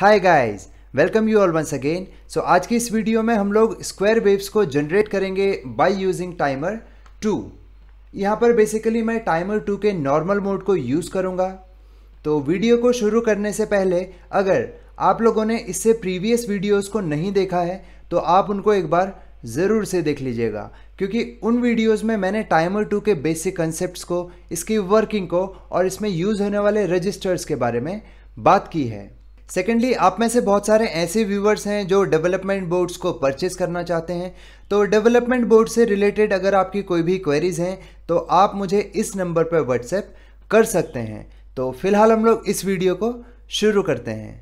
hi guys welcome you all once again so आज की इस वीडियो में हम लोग स्क्वायर वेव्स को जनरेट करेंगे बाय यूजिंग टाइमर टू यहाँ पर बेसिकली मैं टाइमर टू के नॉर्मल मोड को यूज़ करूँगा तो वीडियो को शुरू करने से पहले अगर आप लोगों ने इससे प्रीवियस वीडियोस को नहीं देखा है तो आप उनको एक बार ज़रूर से देख लीजिएगा क्योंकि उन वीडियोस में मैंने टाइमर टू के बेसिक कंसेप्ट्स को इसकी वर्किंग को और इसमें यूज़ होने वाले रजिस्टर्स के बारे में बात की है सेकेंडली आप में से बहुत सारे ऐसे व्यूवर्स हैं जो डेवलपमेंट बोर्ड्स को परचेज करना चाहते हैं तो डेवलपमेंट बोर्ड से रिलेटेड अगर आपकी कोई भी क्वेरीज हैं तो आप मुझे इस नंबर पर व्हाट्सएप कर सकते हैं तो फिलहाल हम लोग इस वीडियो को शुरू करते हैं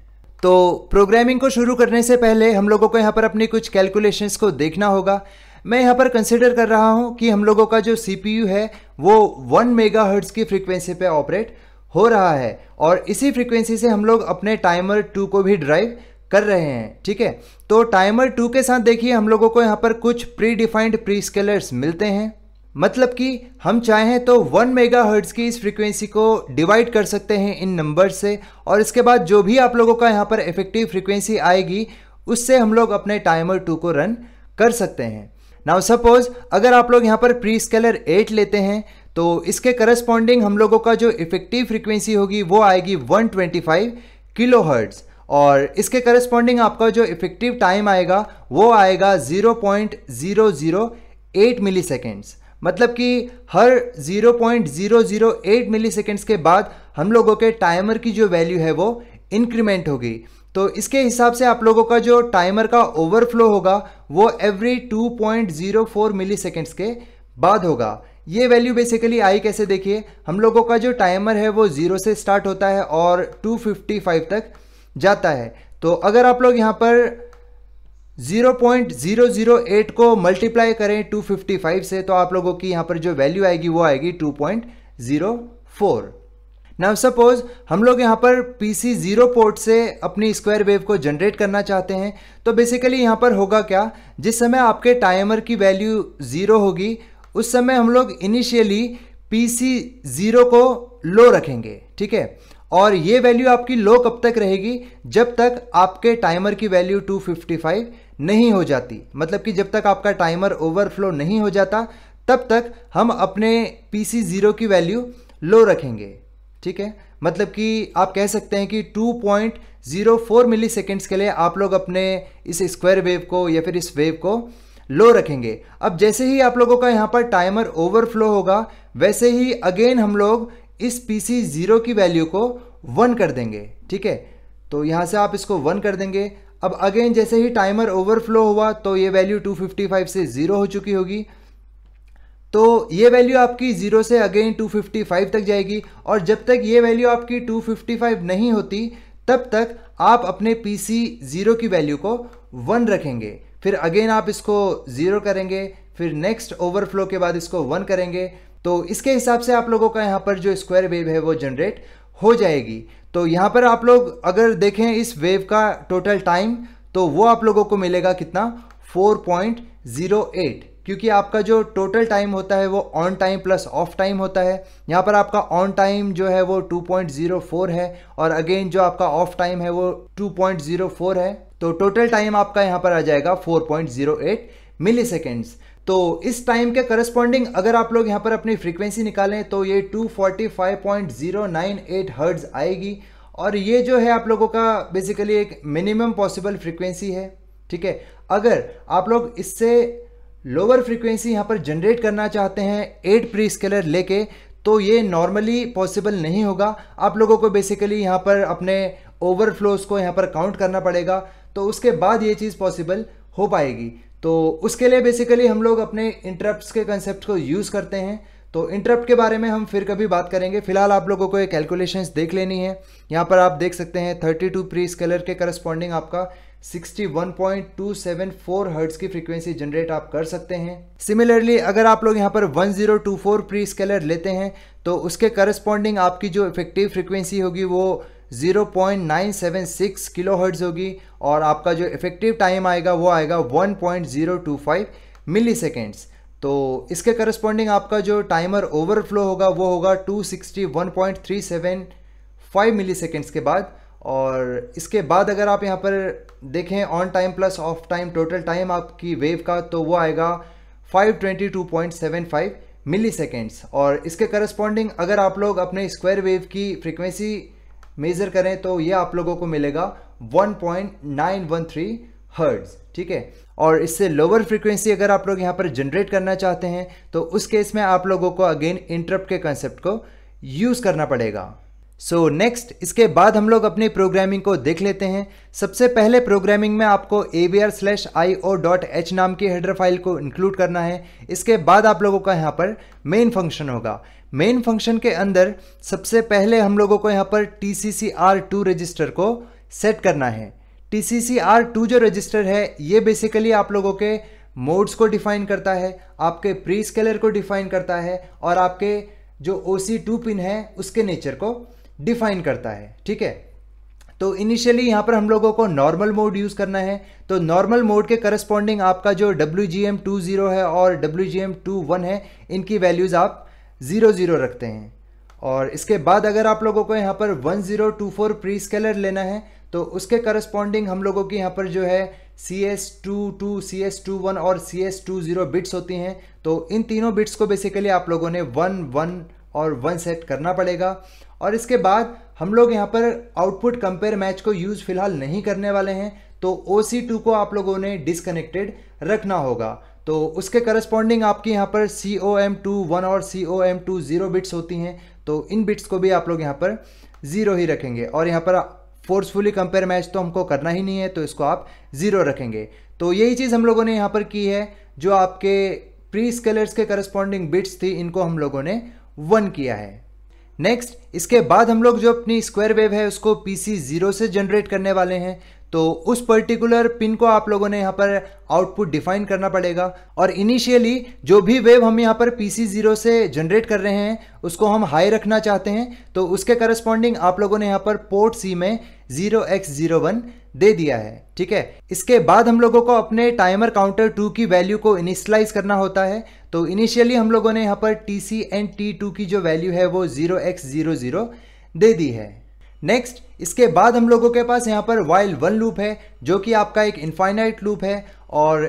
तो प्रोग्रामिंग को शुरू करने से पहले हम लोगों को यहाँ पर अपनी कुछ कैलकुलेशंस को देखना होगा मैं यहाँ पर कंसिडर कर रहा हूँ कि हम लोगों का जो सी है वो वन मेगा की फ्रिक्वेंसी पर ऑपरेट हो रहा है और इसी फ्रीक्वेंसी से हम लोग अपने टाइमर टू को भी ड्राइव कर रहे हैं ठीक है तो टाइमर टू के साथ देखिए हम लोगों को यहाँ पर कुछ प्री डिफाइंड प्री स्केलर्स मिलते हैं मतलब कि हम चाहें तो वन मेगा हर्ट्स की इस फ्रीक्वेंसी को डिवाइड कर सकते हैं इन नंबर से और इसके बाद जो भी आप लोगों का यहाँ पर इफेक्टिव फ्रीक्वेंसी आएगी उससे हम लोग अपने टाइमर टू को रन कर सकते हैं नाउ सपोज अगर आप लोग यहाँ पर प्री स्केलर एट लेते हैं तो इसके करस्पॉन्डिंग हम लोगों का जो इफेक्टिव फ्रिक्वेंसी होगी वो आएगी 125 ट्वेंटी हर्ट्स और इसके करस्पॉन्डिंग आपका जो इफेक्टिव टाइम आएगा वो आएगा 0.008 सेकेंड्स मतलब कि हर 0.008 सेकेंड्स के बाद हम लोगों के टाइमर की जो वैल्यू है वो इंक्रीमेंट होगी तो इसके हिसाब से आप लोगों का जो टाइमर का ओवरफ्लो होगा वो एवरी 2.04 पॉइंट के बाद होगा ये वैल्यू बेसिकली आई कैसे देखिए हम लोगों का जो टाइमर है वो ज़ीरो से स्टार्ट होता है और 255 तक जाता है तो अगर आप लोग यहाँ पर 0.008 को मल्टीप्लाई करें 255 से तो आप लोगों की यहाँ पर जो वैल्यू आएगी वो आएगी 2.04 नाउ सपोज हम लोग यहाँ पर पी सी जीरो पोर्ट से अपनी स्क्वायर वेव को जनरेट करना चाहते हैं तो बेसिकली यहाँ पर होगा क्या जिस समय आपके टाइमर की वैल्यू ज़ीरो होगी उस समय हम लोग इनिशियली पी सी ज़ीरो को लो रखेंगे ठीक है और ये वैल्यू आपकी लो कब तक रहेगी जब तक आपके टाइमर की वैल्यू 255 नहीं हो जाती मतलब कि जब तक आपका टाइमर ओवरफ्लो नहीं हो जाता तब तक हम अपने पी सी ज़ीरो की वैल्यू लो रखेंगे ठीक है मतलब कि आप कह सकते हैं कि 2.04 मिली सेकेंड्स के लिए आप लोग अपने इस स्क्वायर वेव को या फिर इस वेव को लो रखेंगे अब जैसे ही आप लोगों का यहाँ पर टाइमर ओवरफ्लो होगा वैसे ही अगेन हम लोग इस पी सी ज़ीरो की वैल्यू को वन कर देंगे ठीक है तो यहाँ से आप इसको वन कर देंगे अब अगेन जैसे ही टाइमर ओवरफ्लो हुआ तो ये वैल्यू 255 से ज़ीरो हो चुकी होगी तो ये वैल्यू आपकी ज़ीरो से अगेन 255 तक जाएगी और जब तक ये वैल्यू आपकी 255 नहीं होती तब तक आप अपने पी सी ज़ीरो की वैल्यू को वन रखेंगे फिर अगेन आप इसको ज़ीरो करेंगे फिर नेक्स्ट ओवरफ्लो के बाद इसको वन करेंगे तो इसके हिसाब से आप लोगों का यहाँ पर जो स्क्वायर वेव है वो जनरेट हो जाएगी तो यहाँ पर आप लोग अगर देखें इस वेव का टोटल टाइम तो वो आप लोगों को मिलेगा कितना 4.08 क्योंकि आपका जो टोटल टाइम होता है वो on time plus off time होता है यहाँ पर आपका ऑन टाइम जो है वो 2.04 है और अगेन जो आपका ऑफ टाइम है वो 2.04 है तो टोटल टाइम आपका यहाँ पर आ जाएगा 4.08 मिली तो इस टाइम के करस्पॉन्डिंग अगर आप लोग यहाँ पर अपनी फ्रिक्वेंसी निकालें तो ये 245.098 फोर्टी आएगी और ये जो है आप लोगों का बेसिकली एक मिनिमम पॉसिबल फ्रिक्वेंसी है ठीक है अगर आप लोग इससे लोअर फ्रीक्वेंसी यहाँ पर जनरेट करना चाहते हैं एट प्री स्केलर लेके तो ये नॉर्मली पॉसिबल नहीं होगा आप लोगों को बेसिकली यहाँ पर अपने ओवरफ्लोस को यहाँ पर काउंट करना पड़ेगा तो उसके बाद ये चीज़ पॉसिबल हो पाएगी तो उसके लिए बेसिकली हम लोग अपने इंटरप्ट के कंसेप्ट को यूज़ करते हैं तो इंटरप्ट के बारे में हम फिर कभी बात करेंगे फिलहाल आप लोगों को ये कैलकुलेशंस देख लेनी है यहाँ पर आप देख सकते हैं 32 प्री स्केलर के करस्पॉन्डिंग आपका 61.274 हर्ट्ज की फ्रीक्वेंसी जनरेट आप कर सकते हैं सिमिलरली अगर आप लोग यहाँ पर 1024 प्री स्केलर लेते हैं तो उसके करस्पॉन्डिंग आपकी जो इफेक्टिव फ्रीक्वेंसी होगी वो 0.976 किलो हर्ट्ज होगी और आपका जो इफेक्टिव टाइम आएगा वो आएगा 1.025 मिली सेकेंड्स तो इसके करस्पॉन्डिंग आपका जो टाइमर ओवरफ्लो होगा वो होगा 261.375 मिली सेकेंड्स के बाद और इसके बाद अगर आप यहाँ पर देखें on time plus off time total time आपकी वेव का तो वो आएगा 522.75 मिली सेकेंड्स और इसके करस्पॉन्डिंग अगर आप लोग अपने स्क्वायर वेव की फ्रिक्वेंसी मेज़र करें तो ये आप लोगों को मिलेगा 1.913 हर्ड्स ठीक है और इससे लोअर फ्रिक्वेंसी अगर आप लोग यहाँ पर जनरेट करना चाहते हैं तो उस केस में आप लोगों को अगेन इंटरप्ट के कंसेप्ट को यूज़ करना पड़ेगा सो so, नेक्स्ट इसके बाद हम लोग अपनी प्रोग्रामिंग को देख लेते हैं सबसे पहले प्रोग्रामिंग में आपको A V R slash I O dot H नाम की हेडर फाइल को इंक्लूड करना है इसके बाद आप लोगों का यहाँ पर मेन फंक्शन होगा मेन फंक्शन के अंदर सबसे पहले हम लोगों को यहाँ पर T C C R two register को सेट करना है T C C R two जो रजिस्टर है ये बेसिकली आप लोगों के मोड्स को डिफाइन करता है आपके प्री स्केलर को डिफाइन करता है और आपके जो ओ सी टू पिन है उसके नेचर को डिफाइन करता है ठीक है तो इनिशियली यहां पर हम लोगों को नॉर्मल मोड यूज़ करना है तो नॉर्मल मोड के करस्पॉन्डिंग आपका जो W G M two zero है और W G M two one है इनकी वैल्यूज़ आप ज़ीरो ज़ीरो रखते हैं और इसके बाद अगर आप लोगों को यहां पर one zero two four prescaler लेना है तो उसके करस्पॉन्डिंग हम लोगों की यहां पर जो है C S two two C S two one और C S two zero bits होती हैं तो इन तीनों बिट्स को बेसिकली आप लोगों ने वन वन और वन सेट करना पड़ेगा और इसके बाद हम लोग यहाँ पर आउटपुट कंपेयर मैच को यूज़ फिलहाल नहीं करने वाले हैं तो ओ को आप लोगों ने डिसकनेक्टेड रखना होगा तो उसके करस्पॉन्डिंग आपके यहाँ पर C O M two one और C O M two zero bits होती हैं तो इन बिट्स को भी आप लोग यहाँ पर ज़ीरो ही रखेंगे और यहाँ पर फोर्सफुली कंपेयर मैच तो हमको करना ही नहीं है तो इसको आप ज़ीरो रखेंगे तो यही चीज़ हम लोगों ने यहाँ पर की है जो आपके प्री स्केलर्स के करस्पॉन्डिंग बिट्स थी इनको हम लोगों ने वन किया है नेक्स्ट इसके बाद हम लोग जो अपनी स्क्वायर वेव है उसको पी सी जीरो से जनरेट करने वाले हैं तो उस पर्टिकुलर पिन को आप लोगों ने यहाँ पर आउटपुट डिफाइन करना पड़ेगा और इनिशियली जो भी वेव हम यहाँ पर पी सी जीरो से जनरेट कर रहे हैं उसको हम हाई रखना चाहते हैं तो उसके करस्पॉन्डिंग आप लोगों ने यहाँ पर पोर्ट सी में जीरो एक्स जीरो वन दे दिया है ठीक है इसके बाद हम लोगों को अपने टाइमर काउंटर टू की वैल्यू को इनिशलाइज करना होता है तो इनिशियली हम लोगों ने यहाँ पर T C N T two की जो वैल्यू है वो जीरो एक्स जीरो जीरो दे दी है नेक्स्ट इसके बाद हम लोगों के पास यहाँ पर वाइल वन लूप है जो कि आपका एक इन्फाइनाइट लूप है और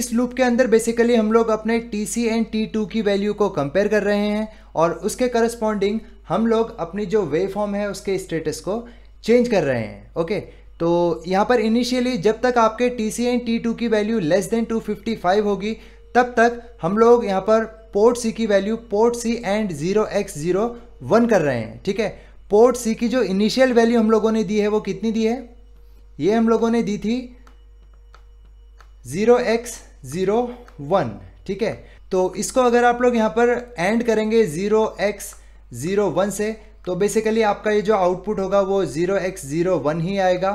इस लूप के अंदर बेसिकली हम लोग अपने T C N T two की वैल्यू को कंपेयर कर रहे हैं और उसके करस्पॉन्डिंग हम लोग अपनी जो वे फॉर्म है उसके स्टेटस को चेंज कर रहे हैं ओके तो यहाँ पर इनिशियली जब तक आपके T C N T two की वैल्यू लेस देन 255 होगी तब तक हम लोग यहाँ पर पोर्ट सी की value port C and zero X zero one कर रहे हैं ठीक है पोर्ट सी की जो इनिशियल वैल्यू हम लोगों ने दी है वो कितनी दी है ये हम लोगों ने दी थी ज़ीरो एक्स ज़ीरो वन ठीक है तो इसको अगर आप लोग यहां पर एंड करेंगे ज़ीरो एक्स ज़ीरो वन से तो बेसिकली आपका ये जो आउटपुट होगा वो ज़ीरो एक्स ज़ीरो वन ही आएगा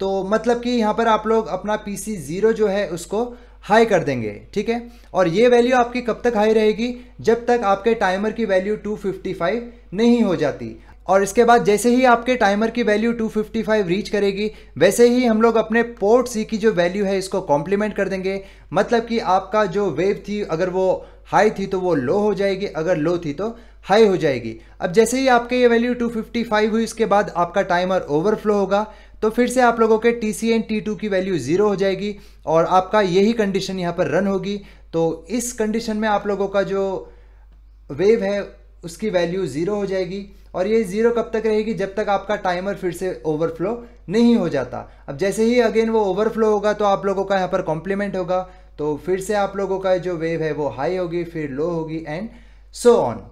तो मतलब कि यहां पर आप लोग अपना पी सी ज़ीरो जो है उसको हाई कर देंगे ठीक है और ये वैल्यू आपकी कब तक हाई रहेगी जब तक आपके टाइमर की वैल्यू 255 नहीं हो जाती और इसके बाद जैसे ही आपके टाइमर की वैल्यू 255 रीच करेगी वैसे ही हम लोग अपने पोर्ट सी की जो वैल्यू है इसको कॉम्प्लीमेंट कर देंगे मतलब कि आपका जो वेव थी अगर वो हाई थी तो वो लो हो जाएगी अगर लो थी तो हाई हो जाएगी अब जैसे ही आपके ये वैल्यू 255 हुई इसके बाद आपका टाइमर ओवरफ्लो होगा तो फिर से आप लोगों के T C N T two की वैल्यू ज़ीरो हो जाएगी और आपका यही कंडीशन यहाँ पर रन होगी तो इस कंडीशन में आप लोगों का जो वेव है उसकी वैल्यू ज़ीरो हो जाएगी और ये ज़ीरो कब तक रहेगी जब तक आपका टाइमर फिर से ओवरफ्लो नहीं हो जाता अब जैसे ही अगेन वो ओवरफ्लो होगा तो आप लोगों का यहाँ पर कॉम्प्लीमेंट होगा तो फिर से आप लोगों का जो वेव है वो हाई होगी फिर लो होगी एंड सो ऑन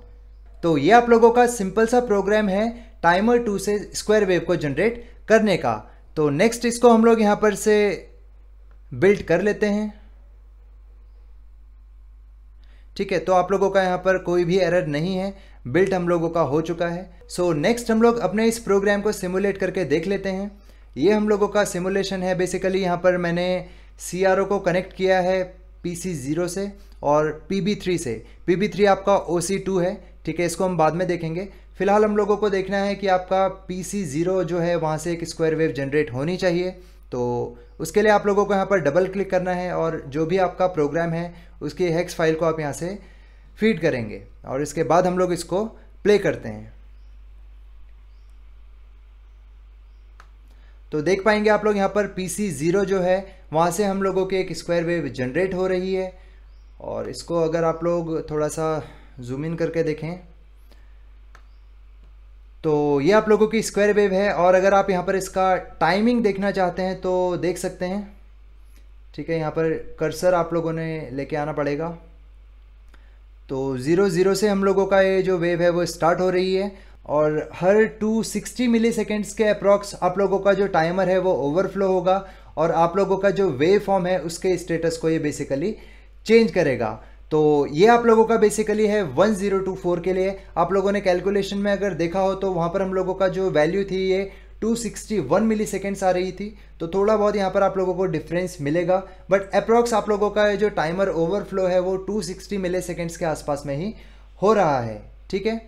तो ये आप लोगों का सिंपल सा प्रोग्राम है टाइमर टू से स्क्वायर वेव को जनरेट करने का तो नेक्स्ट इसको हम लोग यहाँ पर से बिल्ड कर लेते हैं ठीक है तो आप लोगों का यहाँ पर कोई भी एरर नहीं है बिल्ट हम लोगों का हो चुका है सो so, नेक्स्ट हम लोग अपने इस प्रोग्राम को सिमुलेट करके देख लेते हैं ये हम लोगों का सिमुलेशन है बेसिकली यहाँ पर मैंने सी को कनेक्ट किया है पी सी ज़ीरो से और पी बी थ्री से पी बी थ्री आपका ओ सी टू है ठीक है इसको हम बाद में देखेंगे फिलहाल हम लोगों को देखना है कि आपका पी सी ज़ीरो जो है वहाँ से एक स्क्वायर वेव जनरेट होनी चाहिए तो उसके लिए आप लोगों को यहाँ पर डबल क्लिक करना है और जो भी आपका प्रोग्राम है उसकी हैक्स फाइल को आप यहाँ से फीड करेंगे और इसके बाद हम लोग इसको प्ले करते हैं तो देख पाएंगे आप लोग यहाँ पर पी सी ज़ीरो जो है वहाँ से हम लोगों के एक स्क्वायर वेव जनरेट हो रही है और इसको अगर आप लोग थोड़ा सा जूम इन करके देखें तो ये आप लोगों की स्क्वायर वेव है और अगर आप यहाँ पर इसका टाइमिंग देखना चाहते हैं तो देख सकते हैं ठीक है यहाँ पर कर्सर आप लोगों ने लेके आना पड़ेगा तो ज़ीरो ज़ीरो से हम लोगों का ये जो वेव है वो स्टार्ट हो रही है और हर 260 मिली सेकेंड्स के अप्रॉक्स आप लोगों का जो टाइमर है वो ओवरफ्लो होगा और आप लोगों का जो वेव फॉर्म है उसके स्टेटस को ये बेसिकली चेंज करेगा तो ये आप लोगों का बेसिकली है 1024 के लिए आप लोगों ने कैलकुलेशन में अगर देखा हो तो वहाँ पर हम लोगों का जो वैल्यू थी ये 261 मिलीसेकेंड्स आ रही थी तो थोड़ा बहुत यहाँ पर आप लोगों को डिफरेंस मिलेगा बट अप्रॉक्स आप लोगों का जो टाइमर ओवरफ्लो है वो 260 मिलीसेकेंड्स के आसपास में ही हो रहा है ठीक है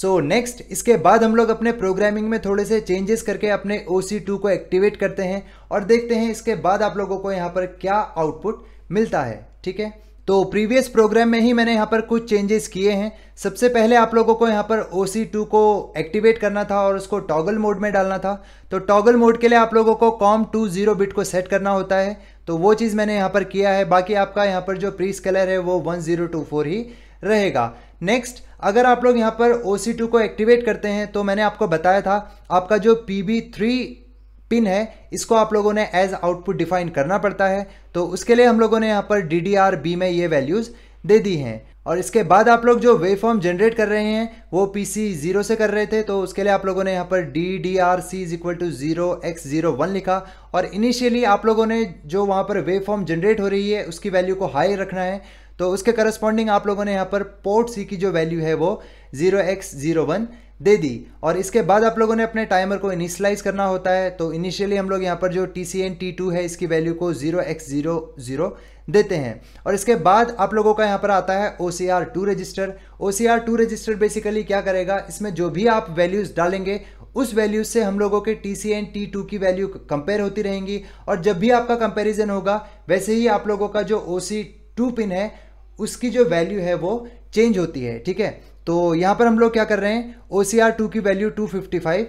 सो so, नेक्स्ट इसके बाद हम लोग अपने प्रोग्रामिंग में थोड़े से चेंजेस करके अपने ओ को एक्टिवेट करते हैं और देखते हैं इसके बाद आप लोगों को यहाँ पर क्या आउटपुट मिलता है ठीक है तो प्रीवियस प्रोग्राम में ही मैंने यहाँ पर कुछ चेंजेस किए हैं सबसे पहले आप लोगों को यहाँ पर ओ को एक्टिवेट करना था और उसको टॉगल मोड में डालना था तो टॉगल मोड के लिए आप लोगों को कॉम टू जीरो बिट को सेट करना होता है तो वो चीज़ मैंने यहाँ पर किया है बाकी आपका यहाँ पर जो प्री स्केलर है वो वन जीरो टू फोर ही रहेगा नेक्स्ट अगर आप लोग यहाँ पर ओ को एक्टिवेट करते हैं तो मैंने आपको बताया था आपका जो पी बी थ्री पिन है इसको आप लोगों ने एज आउटपुट डिफाइन करना पड़ता है तो उसके लिए हम लोगों ने यहाँ पर डी डी आर बी में ये वैल्यूज़ दे दी हैं और इसके बाद आप लोग जो वेव फॉर्म जनरेट कर रहे हैं वो पी सी जीरो से कर रहे थे तो उसके लिए आप लोगों ने यहाँ पर D D R C is equal to zero X zero one लिखा और इनिशियली आप लोगों ने जो वहाँ पर वेव फॉर्म जनरेट हो रही है उसकी वैल्यू को हाई रखना है तो उसके करस्पॉन्डिंग आप लोगों ने यहाँ पर पोर्ट सी की जो वैल्यू है वो जीरो एक्स जीरो वन दे दी और इसके बाद आप लोगों ने अपने टाइमर को इनिशलाइज करना होता है तो इनिशियली हम लोग यहाँ पर जो T C N T two है इसकी वैल्यू को जीरो एक्स जीरो जीरो देते हैं और इसके बाद आप लोगों का यहाँ पर आता है O C R two register O C R two register basically क्या करेगा इसमें जो भी आप वैल्यूज़ डालेंगे उस वैल्यूज से हम लोगों के T C N T two की वैल्यू कंपेयर होती रहेंगी और जब भी आपका कंपेरिजन होगा वैसे ही आप लोगों का जो ओ सी टू पिन है उसकी जो वैल्यू है वो चेंज होती है ठीक है तो यहाँ पर हम लोग क्या कर रहे हैं ओ सी आर टू की वैल्यू टू फिफ्टी फाइव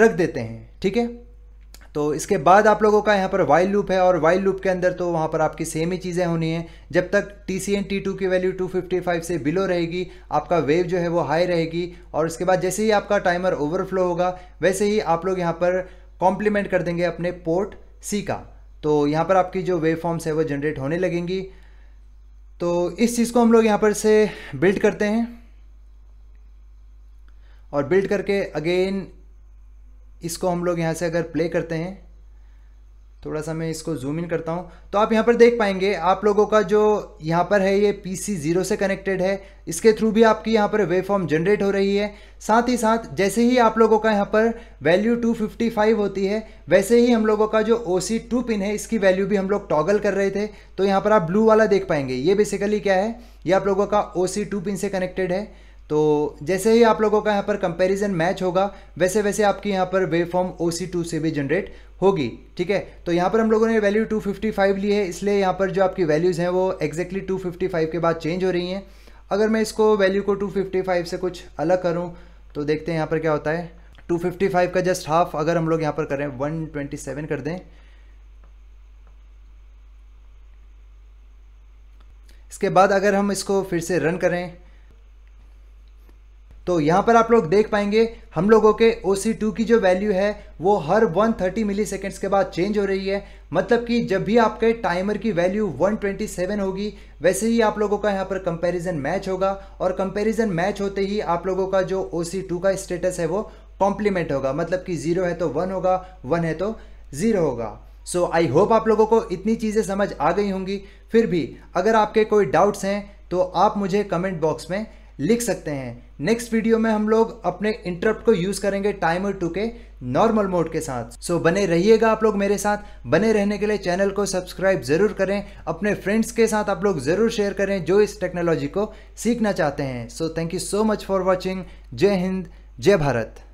रख देते हैं ठीक है तो इसके बाद आप लोगों का यहाँ पर वाइल लूप है और वाइल लूप के अंदर तो वहाँ पर आपकी सेम ही चीज़ें होनी है जब तक T C N T two की वैल्यू टू फिफ्टी फाइव से बिलो रहेगी आपका वेव जो है वो हाई रहेगी और उसके बाद जैसे ही आपका टाइमर ओवरफ्लो होगा वैसे ही आप लोग यहाँ पर कॉम्प्लीमेंट कर देंगे अपने पोर्ट सी का तो यहाँ पर आपकी जो वेव फॉर्म्स है वो जनरेट होने लगेंगी तो इस चीज़ को हम लोग यहाँ पर से बिल्ड करते हैं और बिल्ड करके अगेन इसको हम लोग यहाँ से अगर प्ले करते हैं थोड़ा सा मैं इसको जूम इन करता हूँ तो आप यहाँ पर देख पाएंगे आप लोगों का जो यहाँ पर है ये पी सी ज़ीरो से कनेक्टेड है इसके थ्रू भी आपकी यहाँ पर वेव फॉर्म जनरेट हो रही है साथ ही साथ जैसे ही आप लोगों का यहाँ पर वैल्यू टू फिफ्टी फाइव होती है वैसे ही हम लोगों का जो ओ सी टू पिन है इसकी वैल्यू भी हम लोग टॉगल कर रहे थे तो यहाँ पर आप ब्लू वाला देख पाएंगे ये बेसिकली क्या है ये आप लोगों का ओ सी टू पिन से कनेक्टेड है तो जैसे ही आप लोगों का यहाँ पर कंपैरिजन मैच होगा वैसे वैसे आपकी यहाँ पर वेव फॉर्म ओ से भी जनरेट होगी ठीक है तो यहाँ पर हम लोगों ने वैल्यू 255 ली है इसलिए यहाँ पर जो आपकी वैल्यूज़ हैं वो एक्जैक्टली exactly 255 के बाद चेंज हो रही हैं अगर मैं इसको वैल्यू को 255 से कुछ अलग करूँ तो देखते हैं यहाँ पर क्या होता है 255 का जस्ट हाफ अगर हम लोग यहाँ पर करें 127 कर दें इसके बाद अगर हम इसको फिर से रन करें तो यहाँ पर आप लोग देख पाएंगे हम लोगों के ओ की जो वैल्यू है वो हर 130 थर्टी मिली के बाद चेंज हो रही है मतलब कि जब भी आपके टाइमर की वैल्यू 127 होगी वैसे ही आप लोगों का यहाँ पर कंपैरिजन मैच होगा और कंपैरिजन मैच होते ही आप लोगों का जो ओ का स्टेटस है वो कॉम्प्लीमेंट होगा मतलब कि जीरो है तो वन होगा वन है तो ज़ीरो होगा सो आई होप आप लोगों को इतनी चीज़ें समझ आ गई होंगी फिर भी अगर आपके कोई डाउट्स हैं तो आप मुझे कमेंट बॉक्स में लिख सकते हैं नेक्स्ट वीडियो में हम लोग अपने इंटरप्ट को यूज़ करेंगे टाइमर टू के नॉर्मल मोड के साथ सो so, बने रहिएगा आप लोग मेरे साथ बने रहने के लिए चैनल को सब्सक्राइब ज़रूर करें अपने फ्रेंड्स के साथ आप लोग ज़रूर शेयर करें जो इस टेक्नोलॉजी को सीखना चाहते हैं so thank you so much for watching Jai Hind जय भारत